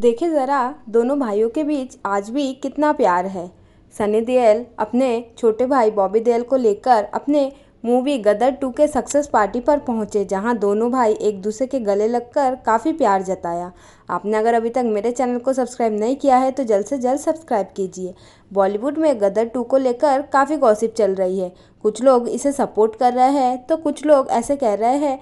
देखे ज़रा दोनों भाइयों के बीच आज भी कितना प्यार है सनी देओल अपने छोटे भाई बॉबी देओल को लेकर अपने मूवी गदर टू के सक्सेस पार्टी पर पहुंचे जहां दोनों भाई एक दूसरे के गले लगकर काफ़ी प्यार जताया आपने अगर अभी तक मेरे चैनल को सब्सक्राइब नहीं किया है तो जल्द से जल्द सब्सक्राइब कीजिए बॉलीवुड में गदर टू को लेकर काफ़ी गॉसिप चल रही है कुछ लोग इसे सपोर्ट कर रहे हैं तो कुछ लोग ऐसे कह रहे हैं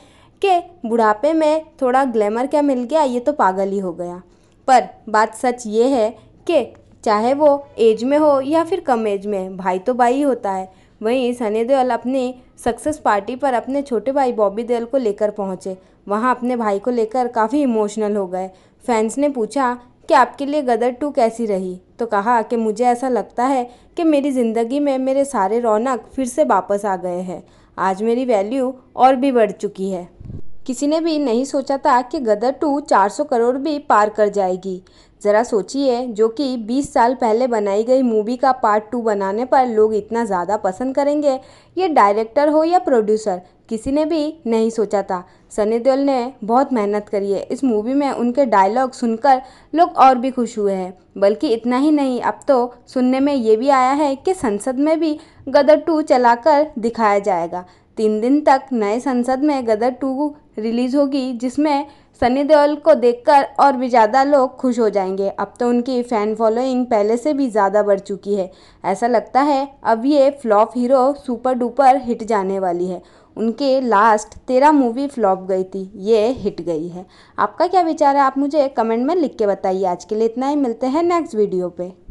कि बुढ़ापे में थोड़ा ग्लैमर क्या मिल गया ये तो पागल ही हो गया पर बात सच ये है कि चाहे वो एज में हो या फिर कम एज में भाई तो भाई ही होता है वहीं सनी देओल अपनी सक्सेस पार्टी पर अपने छोटे भाई बॉबी देओल को लेकर पहुंचे वहां अपने भाई को लेकर काफ़ी इमोशनल हो गए फैंस ने पूछा कि आपके लिए गदर टू कैसी रही तो कहा कि मुझे ऐसा लगता है कि मेरी ज़िंदगी में मेरे सारे रौनक फिर से वापस आ गए हैं आज मेरी वैल्यू और भी बढ़ चुकी है किसी ने भी नहीं सोचा था कि गदर टू 400 करोड़ भी पार कर जाएगी ज़रा सोचिए जो कि 20 साल पहले बनाई गई मूवी का पार्ट टू बनाने पर लोग इतना ज़्यादा पसंद करेंगे ये डायरेक्टर हो या प्रोड्यूसर किसी ने भी नहीं सोचा था सनी देओल ने बहुत मेहनत करी है इस मूवी में उनके डायलॉग सुनकर लोग और भी खुश हुए हैं बल्कि इतना ही नहीं अब तो सुनने में ये भी आया है कि संसद में भी गदर टू चलाकर दिखाया जाएगा तीन दिन तक नए संसद में गदर टू रिलीज़ होगी जिसमें सनी देओल को देखकर और भी ज़्यादा लोग खुश हो जाएंगे अब तो उनकी फ़ैन फॉलोइंग पहले से भी ज़्यादा बढ़ चुकी है ऐसा लगता है अब ये flop hero super duper hit जाने वाली है उनके लास्ट तेरह मूवी फ्लॉप गई थी ये हिट गई है आपका क्या विचार है आप मुझे कमेंट में लिख के बताइए आज के लिए इतना ही मिलते हैं नेक्स्ट वीडियो पर